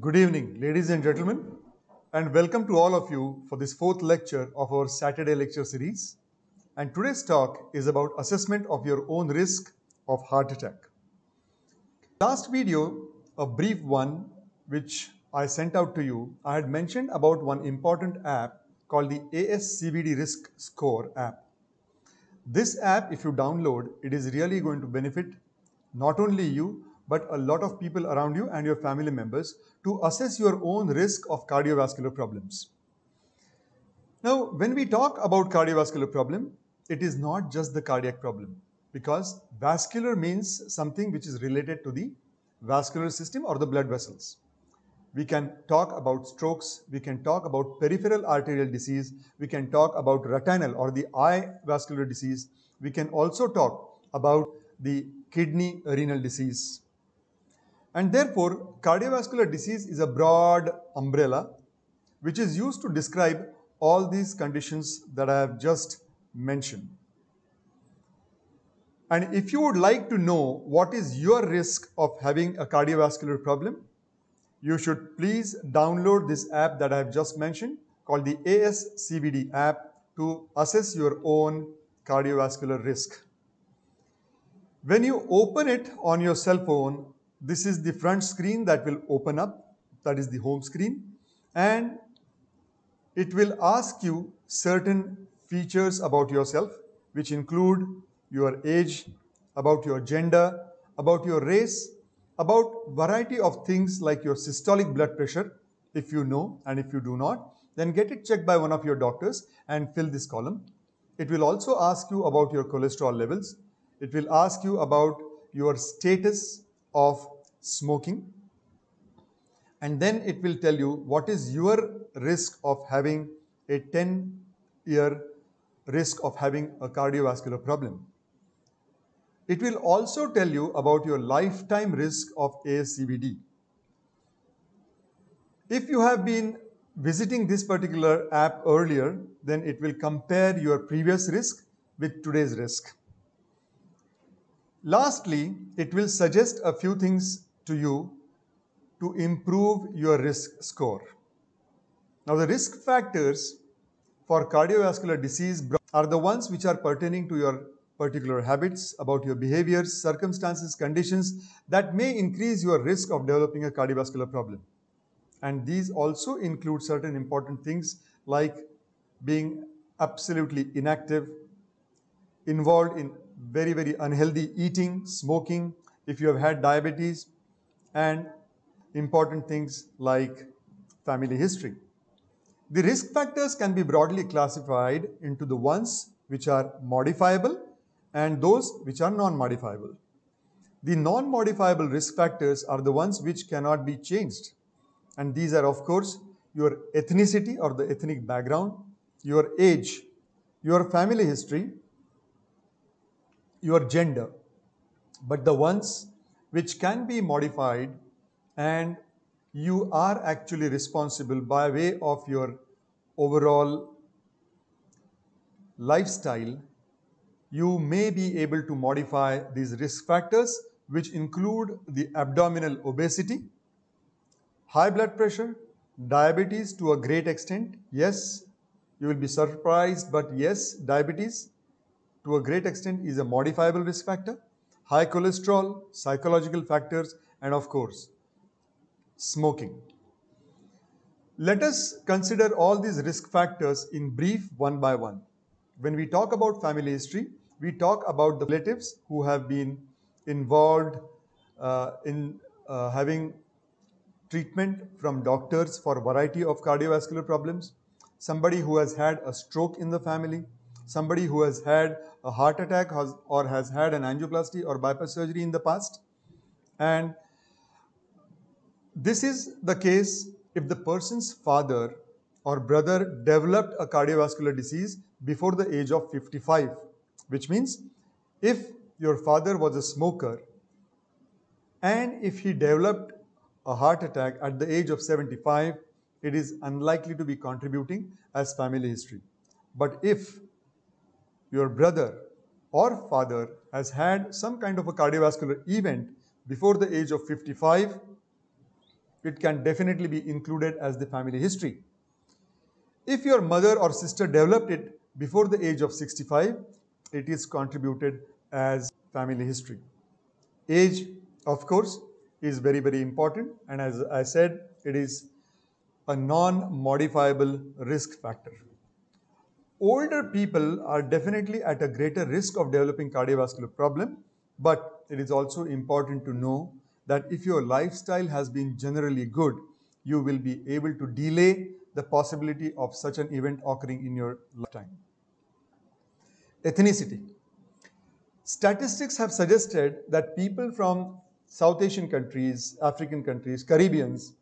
Good evening, ladies and gentlemen, and welcome to all of you for this fourth lecture of our Saturday lecture series. And today's talk is about assessment of your own risk of heart attack. Last video, a brief one which I sent out to you, I had mentioned about one important app called the ASCVD Risk Score app. This app, if you download, it is really going to benefit not only you but a lot of people around you and your family members to assess your own risk of cardiovascular problems. Now, when we talk about cardiovascular problem, it is not just the cardiac problem because vascular means something which is related to the vascular system or the blood vessels. We can talk about strokes, we can talk about peripheral arterial disease, we can talk about retinal or the eye vascular disease, we can also talk about the kidney renal disease, and therefore, cardiovascular disease is a broad umbrella which is used to describe all these conditions that I have just mentioned. And if you would like to know what is your risk of having a cardiovascular problem, you should please download this app that I have just mentioned called the ASCVD app to assess your own cardiovascular risk. When you open it on your cell phone, this is the front screen that will open up, that is the home screen. And it will ask you certain features about yourself, which include your age, about your gender, about your race, about variety of things like your systolic blood pressure, if you know and if you do not, then get it checked by one of your doctors and fill this column. It will also ask you about your cholesterol levels. It will ask you about your status of smoking and then it will tell you what is your risk of having a 10 year risk of having a cardiovascular problem. It will also tell you about your lifetime risk of ASCVD. If you have been visiting this particular app earlier, then it will compare your previous risk with today's risk. Lastly, it will suggest a few things to you to improve your risk score. Now, the risk factors for cardiovascular disease are the ones which are pertaining to your particular habits, about your behaviors, circumstances, conditions that may increase your risk of developing a cardiovascular problem. And these also include certain important things like being absolutely inactive, involved in very, very unhealthy eating, smoking, if you have had diabetes, and important things like family history. The risk factors can be broadly classified into the ones which are modifiable and those which are non-modifiable. The non-modifiable risk factors are the ones which cannot be changed. And these are, of course, your ethnicity or the ethnic background, your age, your family history, your gender. But the ones which can be modified and you are actually responsible by way of your overall lifestyle. You may be able to modify these risk factors which include the abdominal obesity, high blood pressure, diabetes to a great extent. Yes, you will be surprised, but yes, diabetes to a great extent is a modifiable risk factor high cholesterol, psychological factors, and of course, smoking. Let us consider all these risk factors in brief one by one. When we talk about family history, we talk about the relatives who have been involved uh, in uh, having treatment from doctors for a variety of cardiovascular problems, somebody who has had a stroke in the family, somebody who has had a heart attack or has had an angioplasty or bypass surgery in the past. And this is the case if the person's father or brother developed a cardiovascular disease before the age of 55, which means if your father was a smoker and if he developed a heart attack at the age of 75, it is unlikely to be contributing as family history. But if your brother or father has had some kind of a cardiovascular event before the age of 55, it can definitely be included as the family history. If your mother or sister developed it before the age of 65, it is contributed as family history. Age, of course, is very, very important. And as I said, it is a non-modifiable risk factor older people are definitely at a greater risk of developing cardiovascular problem, but it is also important to know that if your lifestyle has been generally good, you will be able to delay the possibility of such an event occurring in your lifetime. Ethnicity. Statistics have suggested that people from South Asian countries, African countries, Caribbeans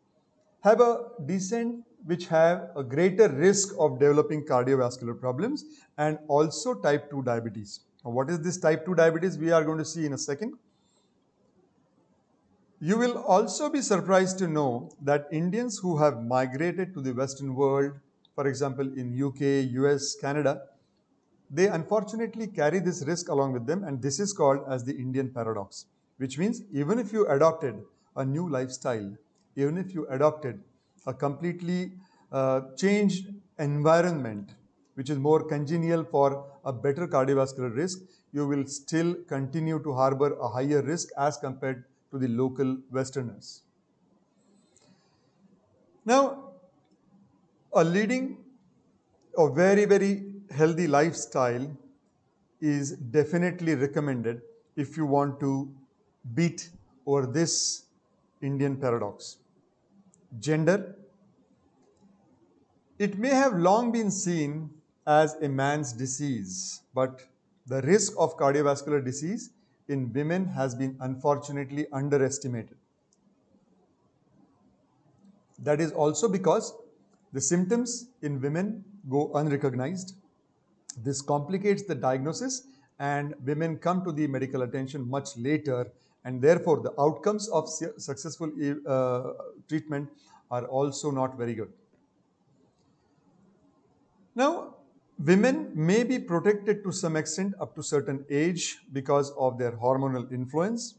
have a decent which have a greater risk of developing cardiovascular problems and also type 2 diabetes. Now, what is this type 2 diabetes? We are going to see in a second. You will also be surprised to know that Indians who have migrated to the Western world, for example, in UK, US, Canada, they unfortunately carry this risk along with them and this is called as the Indian paradox, which means even if you adopted a new lifestyle, even if you adopted a completely uh, changed environment, which is more congenial for a better cardiovascular risk, you will still continue to harbor a higher risk as compared to the local Westerners. Now, a leading a very, very healthy lifestyle is definitely recommended if you want to beat over this Indian paradox gender. It may have long been seen as a man's disease, but the risk of cardiovascular disease in women has been unfortunately underestimated. That is also because the symptoms in women go unrecognized. This complicates the diagnosis and women come to the medical attention much later and therefore the outcomes of successful uh, treatment are also not very good. Now, women may be protected to some extent up to certain age because of their hormonal influence.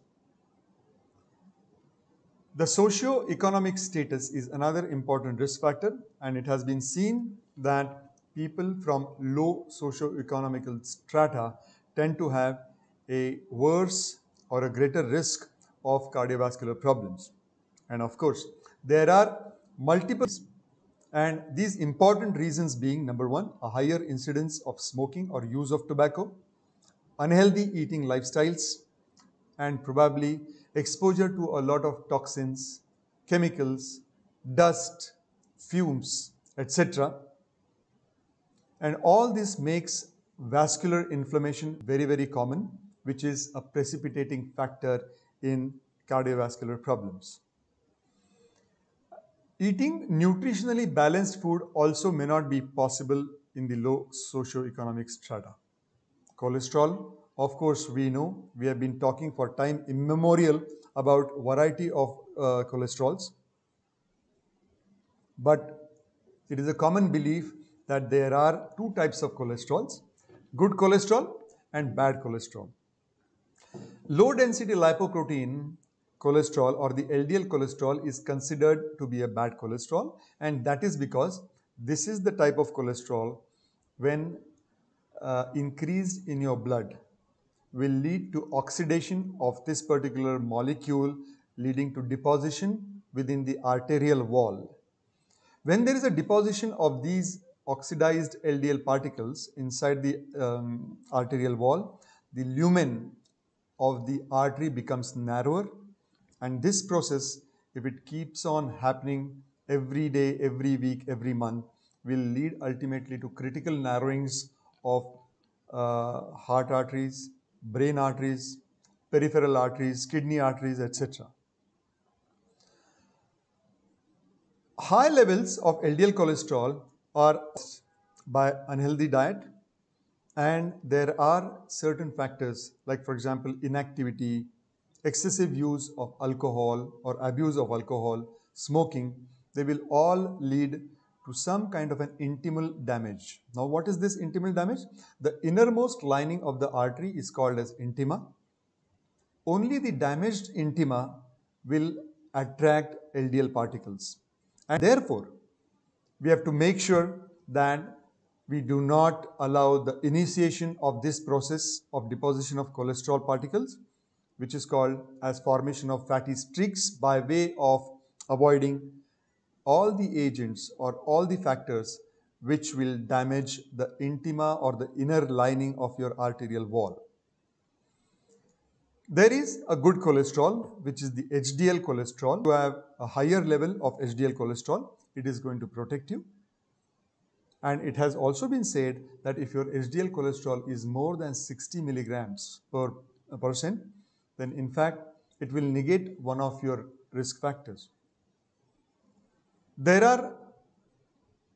The socio-economic status is another important risk factor and it has been seen that people from low socio-economical strata tend to have a worse or a greater risk of cardiovascular problems. And of course, there are multiple and these important reasons being number one, a higher incidence of smoking or use of tobacco, unhealthy eating lifestyles, and probably exposure to a lot of toxins, chemicals, dust, fumes, etc. And all this makes vascular inflammation very, very common which is a precipitating factor in cardiovascular problems. Eating nutritionally balanced food also may not be possible in the low socio-economic strata. Cholesterol, of course, we know, we have been talking for time immemorial about variety of uh, cholesterols. But it is a common belief that there are two types of cholesterols, good cholesterol and bad cholesterol. Low density lipoprotein cholesterol or the LDL cholesterol is considered to be a bad cholesterol and that is because this is the type of cholesterol when uh, increased in your blood will lead to oxidation of this particular molecule leading to deposition within the arterial wall. When there is a deposition of these oxidized LDL particles inside the um, arterial wall, the lumen of the artery becomes narrower and this process if it keeps on happening every day, every week, every month will lead ultimately to critical narrowings of uh, heart arteries, brain arteries, peripheral arteries, kidney arteries, etc. High levels of LDL cholesterol are by unhealthy diet, and there are certain factors, like for example, inactivity, excessive use of alcohol or abuse of alcohol, smoking, they will all lead to some kind of an intimal damage. Now, what is this intimal damage? The innermost lining of the artery is called as intima. Only the damaged intima will attract LDL particles. And therefore, we have to make sure that we do not allow the initiation of this process of deposition of cholesterol particles, which is called as formation of fatty streaks by way of avoiding all the agents or all the factors which will damage the intima or the inner lining of your arterial wall. There is a good cholesterol, which is the HDL cholesterol. You have a higher level of HDL cholesterol. It is going to protect you. And it has also been said that if your HDL cholesterol is more than 60 milligrams per uh, percent, then in fact, it will negate one of your risk factors. There are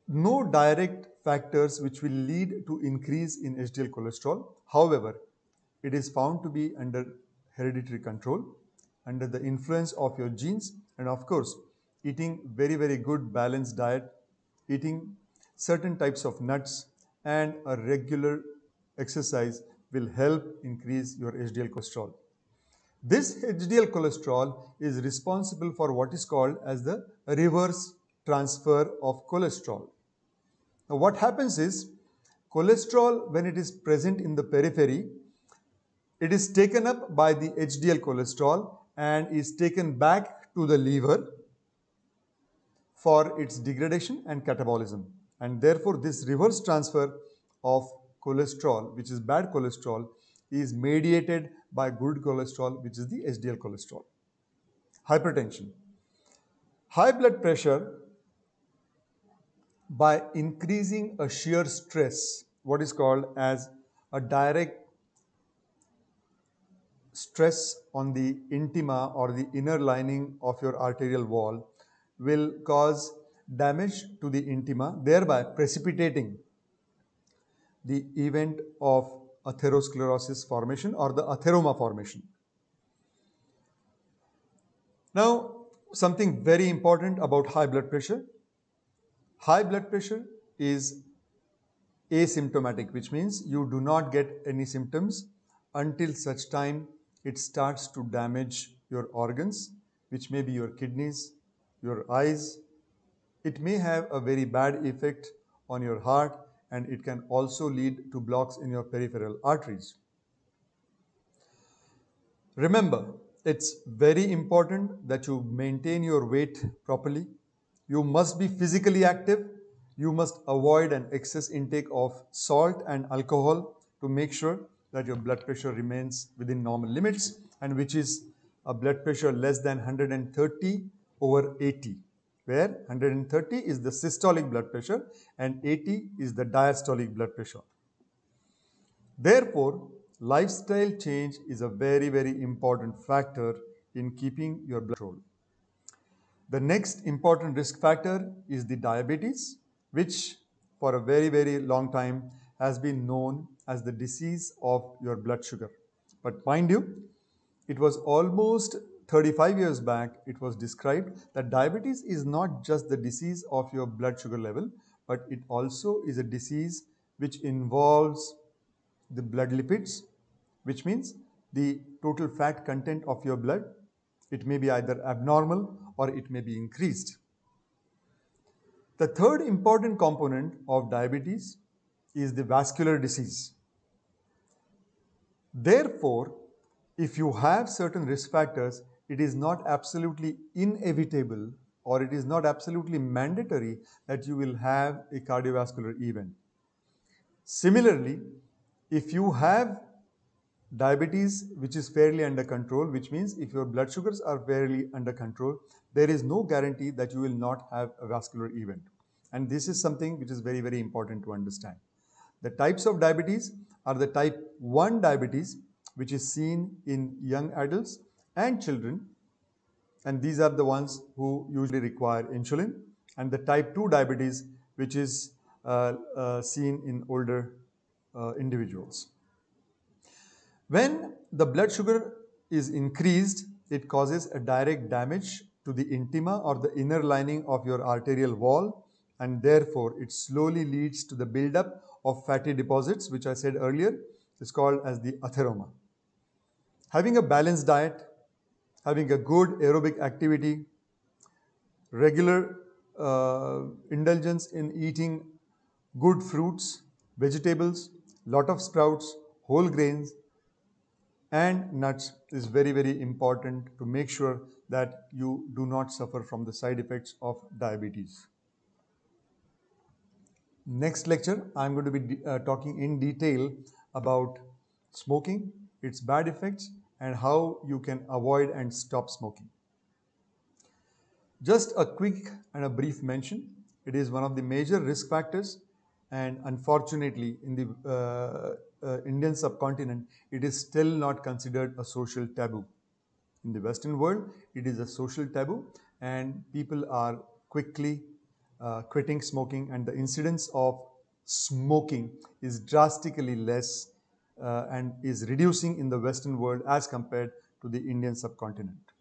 no direct factors which will lead to increase in HDL cholesterol. However, it is found to be under hereditary control, under the influence of your genes, and of course, eating very, very good balanced diet, eating certain types of nuts and a regular exercise will help increase your HDL cholesterol. This HDL cholesterol is responsible for what is called as the reverse transfer of cholesterol. Now what happens is cholesterol when it is present in the periphery, it is taken up by the HDL cholesterol and is taken back to the liver for its degradation and catabolism and therefore this reverse transfer of cholesterol which is bad cholesterol is mediated by good cholesterol which is the HDL cholesterol. Hypertension. High blood pressure by increasing a shear stress what is called as a direct stress on the intima or the inner lining of your arterial wall will cause damage to the intima, thereby precipitating the event of atherosclerosis formation or the atheroma formation. Now, something very important about high blood pressure. High blood pressure is asymptomatic, which means you do not get any symptoms until such time it starts to damage your organs, which may be your kidneys, your eyes, it may have a very bad effect on your heart and it can also lead to blocks in your peripheral arteries. Remember, it's very important that you maintain your weight properly. You must be physically active. You must avoid an excess intake of salt and alcohol to make sure that your blood pressure remains within normal limits and which is a blood pressure less than 130 over 80 where 130 is the systolic blood pressure and 80 is the diastolic blood pressure. Therefore, lifestyle change is a very, very important factor in keeping your blood control. The next important risk factor is the diabetes, which for a very, very long time has been known as the disease of your blood sugar. But mind you, it was almost 35 years back, it was described that diabetes is not just the disease of your blood sugar level, but it also is a disease which involves the blood lipids, which means the total fat content of your blood. It may be either abnormal or it may be increased. The third important component of diabetes is the vascular disease. Therefore, if you have certain risk factors, it is not absolutely inevitable or it is not absolutely mandatory that you will have a cardiovascular event. Similarly, if you have diabetes which is fairly under control, which means if your blood sugars are fairly under control, there is no guarantee that you will not have a vascular event. And this is something which is very, very important to understand. The types of diabetes are the type 1 diabetes, which is seen in young adults, and children and these are the ones who usually require insulin and the type 2 diabetes which is uh, uh, seen in older uh, individuals. When the blood sugar is increased, it causes a direct damage to the intima or the inner lining of your arterial wall and therefore it slowly leads to the buildup of fatty deposits which I said earlier is called as the atheroma. Having a balanced diet having a good aerobic activity, regular uh, indulgence in eating good fruits, vegetables, lot of sprouts, whole grains and nuts is very very important to make sure that you do not suffer from the side effects of diabetes. Next lecture, I'm going to be uh, talking in detail about smoking, its bad effects and how you can avoid and stop smoking. Just a quick and a brief mention. It is one of the major risk factors and unfortunately in the uh, uh, Indian subcontinent, it is still not considered a social taboo. In the Western world, it is a social taboo and people are quickly uh, quitting smoking and the incidence of smoking is drastically less uh, and is reducing in the Western world as compared to the Indian subcontinent.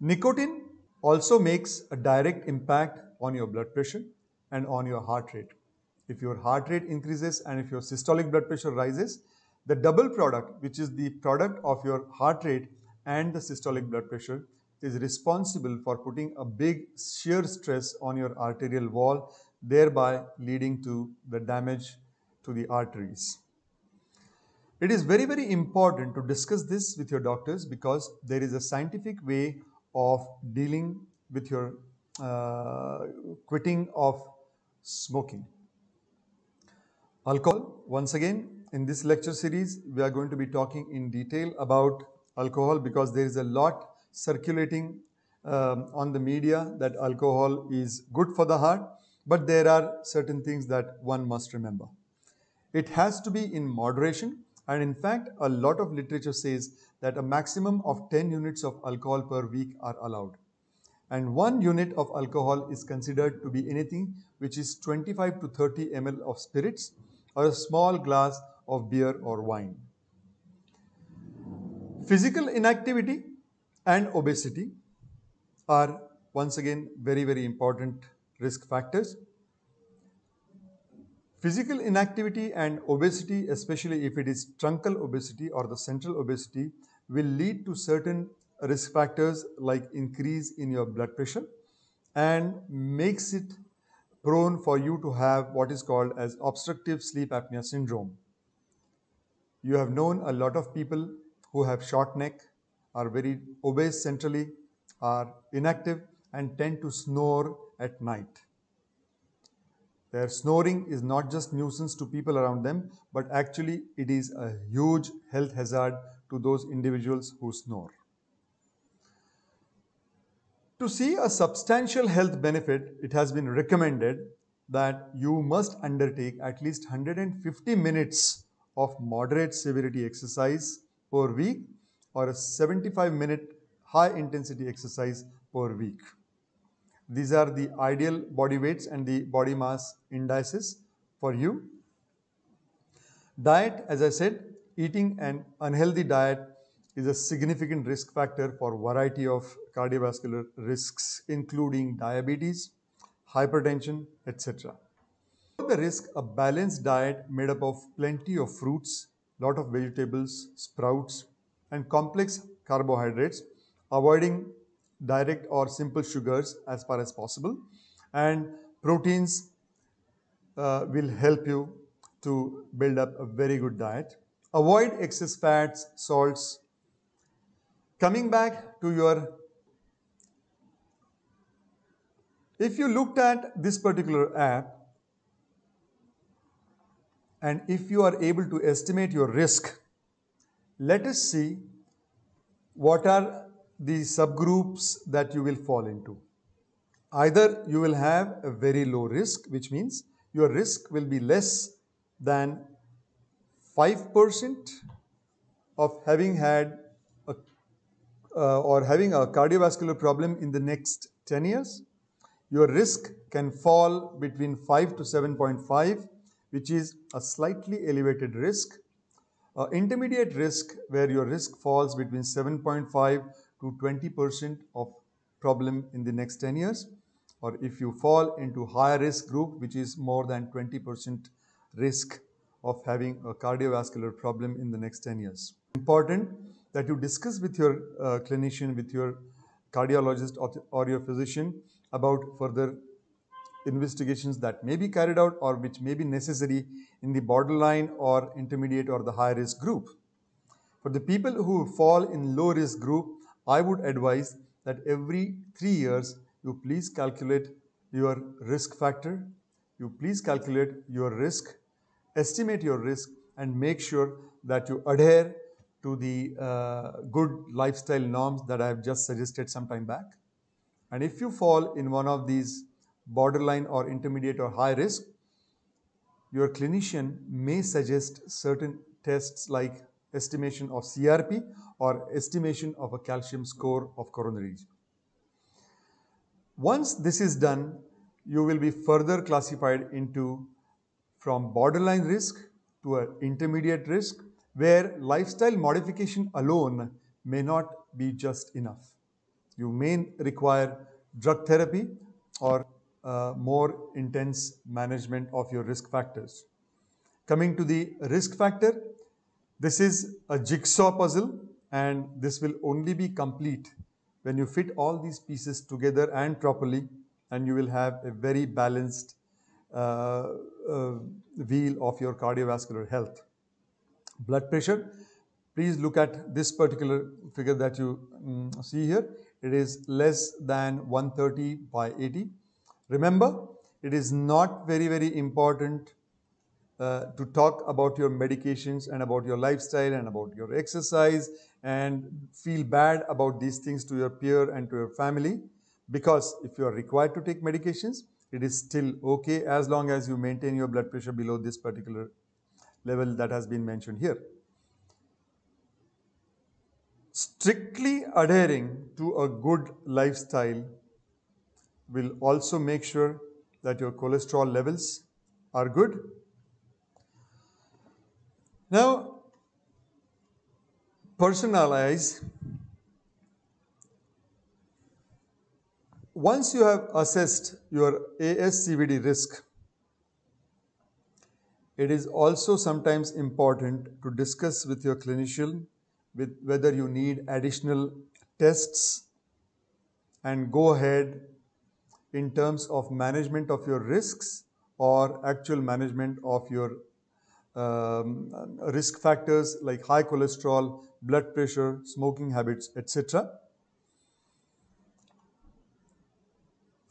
Nicotine also makes a direct impact on your blood pressure and on your heart rate. If your heart rate increases and if your systolic blood pressure rises, the double product, which is the product of your heart rate and the systolic blood pressure, is responsible for putting a big shear stress on your arterial wall, thereby leading to the damage to the arteries. It is very, very important to discuss this with your doctors because there is a scientific way of dealing with your uh, quitting of smoking. Alcohol, once again, in this lecture series, we are going to be talking in detail about alcohol because there is a lot circulating um, on the media that alcohol is good for the heart, but there are certain things that one must remember. It has to be in moderation and in fact, a lot of literature says that a maximum of 10 units of alcohol per week are allowed. And one unit of alcohol is considered to be anything which is 25 to 30 ml of spirits or a small glass of beer or wine. Physical inactivity and obesity are once again very, very important risk factors. Physical inactivity and obesity, especially if it is truncal obesity or the central obesity, will lead to certain risk factors like increase in your blood pressure and makes it prone for you to have what is called as obstructive sleep apnea syndrome. You have known a lot of people who have short neck, are very obese centrally, are inactive and tend to snore at night. Their snoring is not just nuisance to people around them, but actually it is a huge health hazard to those individuals who snore. To see a substantial health benefit, it has been recommended that you must undertake at least 150 minutes of moderate severity exercise per week or a 75 minute high intensity exercise per week. These are the ideal body weights and the body mass indices for you. Diet, as I said, eating an unhealthy diet is a significant risk factor for variety of cardiovascular risks, including diabetes, hypertension, etc. the risk, a balanced diet made up of plenty of fruits, lot of vegetables, sprouts, and complex carbohydrates, avoiding direct or simple sugars as far as possible. And proteins uh, will help you to build up a very good diet. Avoid excess fats, salts. Coming back to your If you looked at this particular app and if you are able to estimate your risk, let us see what are the subgroups that you will fall into. Either you will have a very low risk, which means your risk will be less than 5% of having had a, uh, or having a cardiovascular problem in the next 10 years. Your risk can fall between 5 to 7.5, which is a slightly elevated risk. Uh, intermediate risk, where your risk falls between 7.5 to 20% of problem in the next 10 years or if you fall into high risk group which is more than 20% risk of having a cardiovascular problem in the next 10 years. Important that you discuss with your uh, clinician, with your cardiologist or your physician about further investigations that may be carried out or which may be necessary in the borderline or intermediate or the high risk group. For the people who fall in low risk group, I would advise that every three years you please calculate your risk factor, you please calculate your risk, estimate your risk and make sure that you adhere to the uh, good lifestyle norms that I have just suggested some time back. And if you fall in one of these borderline or intermediate or high risk, your clinician may suggest certain tests like estimation of CRP or estimation of a calcium score of coronaries. Once this is done, you will be further classified into from borderline risk to an intermediate risk where lifestyle modification alone may not be just enough. You may require drug therapy or uh, more intense management of your risk factors. Coming to the risk factor, this is a jigsaw puzzle and this will only be complete when you fit all these pieces together and properly and you will have a very balanced uh, uh, wheel of your cardiovascular health. Blood pressure, please look at this particular figure that you um, see here. It is less than 130 by 80. Remember, it is not very, very important uh, to talk about your medications and about your lifestyle and about your exercise and feel bad about these things to your peer and to your family because if you are required to take medications, it is still okay as long as you maintain your blood pressure below this particular level that has been mentioned here. Strictly adhering to a good lifestyle will also make sure that your cholesterol levels are good. Now, personalize. Once you have assessed your ASCVD risk, it is also sometimes important to discuss with your clinician with whether you need additional tests and go ahead in terms of management of your risks or actual management of your um, risk factors like high cholesterol, blood pressure, smoking habits, etc.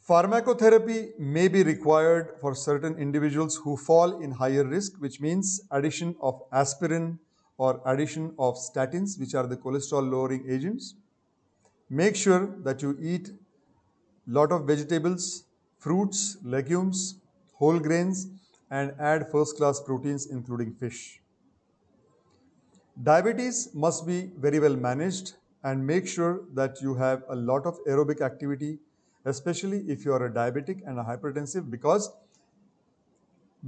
Pharmacotherapy may be required for certain individuals who fall in higher risk, which means addition of aspirin or addition of statins, which are the cholesterol lowering agents. Make sure that you eat lot of vegetables, fruits, legumes, whole grains, and add first class proteins including fish. Diabetes must be very well managed and make sure that you have a lot of aerobic activity, especially if you are a diabetic and a hypertensive because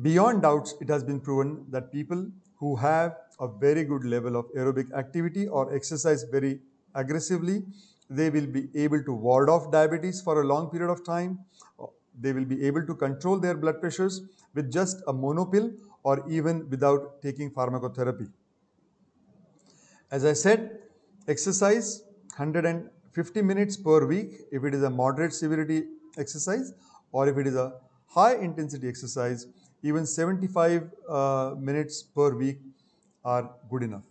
beyond doubts, it has been proven that people who have a very good level of aerobic activity or exercise very aggressively, they will be able to ward off diabetes for a long period of time. They will be able to control their blood pressures with just a monopill or even without taking pharmacotherapy. As I said, exercise 150 minutes per week if it is a moderate severity exercise or if it is a high intensity exercise, even 75 uh, minutes per week are good enough.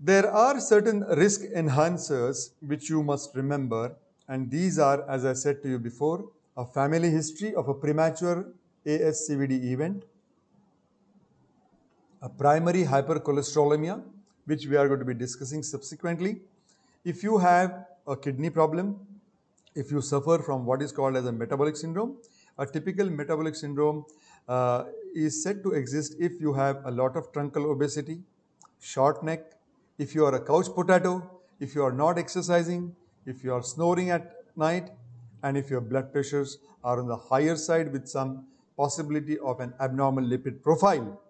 There are certain risk enhancers which you must remember and these are, as I said to you before, a family history of a premature ASCVD event, a primary hypercholesterolemia, which we are going to be discussing subsequently. If you have a kidney problem, if you suffer from what is called as a metabolic syndrome, a typical metabolic syndrome uh, is said to exist if you have a lot of truncal obesity, short neck, if you are a couch potato, if you are not exercising, if you are snoring at night, and if your blood pressures are on the higher side with some possibility of an abnormal lipid profile.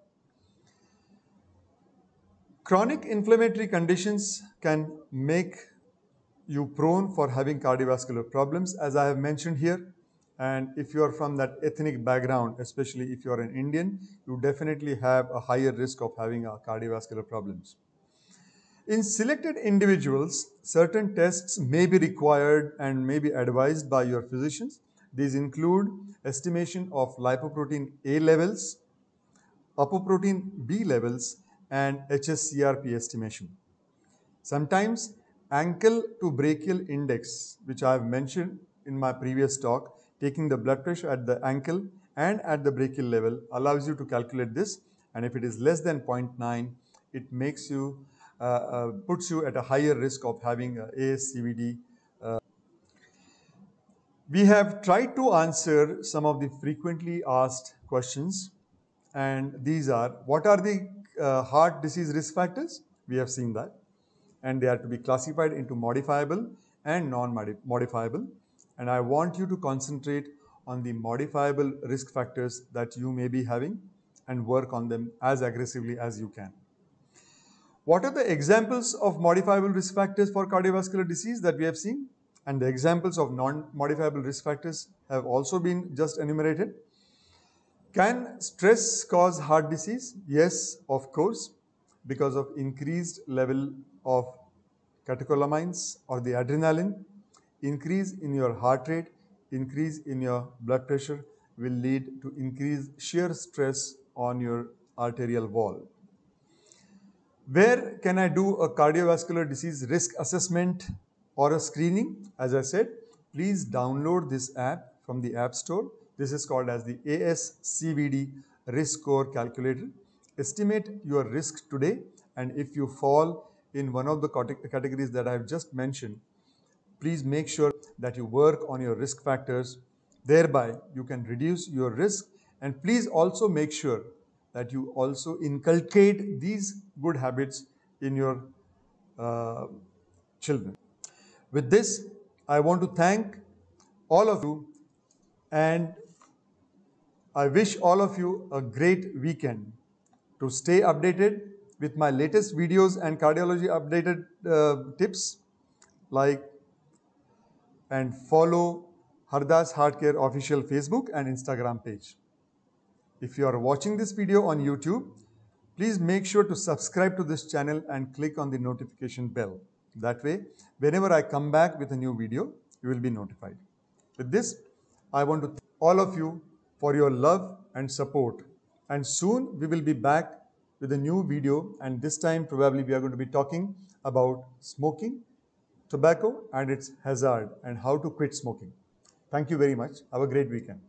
Chronic inflammatory conditions can make you prone for having cardiovascular problems, as I have mentioned here. And if you are from that ethnic background, especially if you are an Indian, you definitely have a higher risk of having uh, cardiovascular problems. In selected individuals, certain tests may be required and may be advised by your physicians. These include estimation of lipoprotein A levels, apoprotein B levels, and HSCRP estimation. Sometimes ankle to brachial index, which I have mentioned in my previous talk, taking the blood pressure at the ankle and at the brachial level allows you to calculate this and if it is less than 0.9, it makes you, uh, uh, puts you at a higher risk of having uh, ASCVD. Uh, we have tried to answer some of the frequently asked questions and these are, what are the uh, heart disease risk factors, we have seen that. And they are to be classified into modifiable and non-modifiable. And I want you to concentrate on the modifiable risk factors that you may be having and work on them as aggressively as you can. What are the examples of modifiable risk factors for cardiovascular disease that we have seen? And the examples of non-modifiable risk factors have also been just enumerated. Can stress cause heart disease? Yes, of course, because of increased level of catecholamines or the adrenaline. Increase in your heart rate, increase in your blood pressure will lead to increased shear stress on your arterial wall. Where can I do a cardiovascular disease risk assessment or a screening? As I said, please download this app from the App Store this is called as the ASCVD risk score calculator. Estimate your risk today and if you fall in one of the categories that I have just mentioned, please make sure that you work on your risk factors. Thereby, you can reduce your risk and please also make sure that you also inculcate these good habits in your uh, children. With this, I want to thank all of you and I wish all of you a great weekend. To stay updated with my latest videos and cardiology updated uh, tips, like and follow Hardas Heartcare official Facebook and Instagram page. If you are watching this video on YouTube, please make sure to subscribe to this channel and click on the notification bell. That way, whenever I come back with a new video, you will be notified. With this, I want to thank all of you for your love and support. And soon we will be back with a new video and this time probably we are going to be talking about smoking, tobacco and its hazard and how to quit smoking. Thank you very much. Have a great weekend.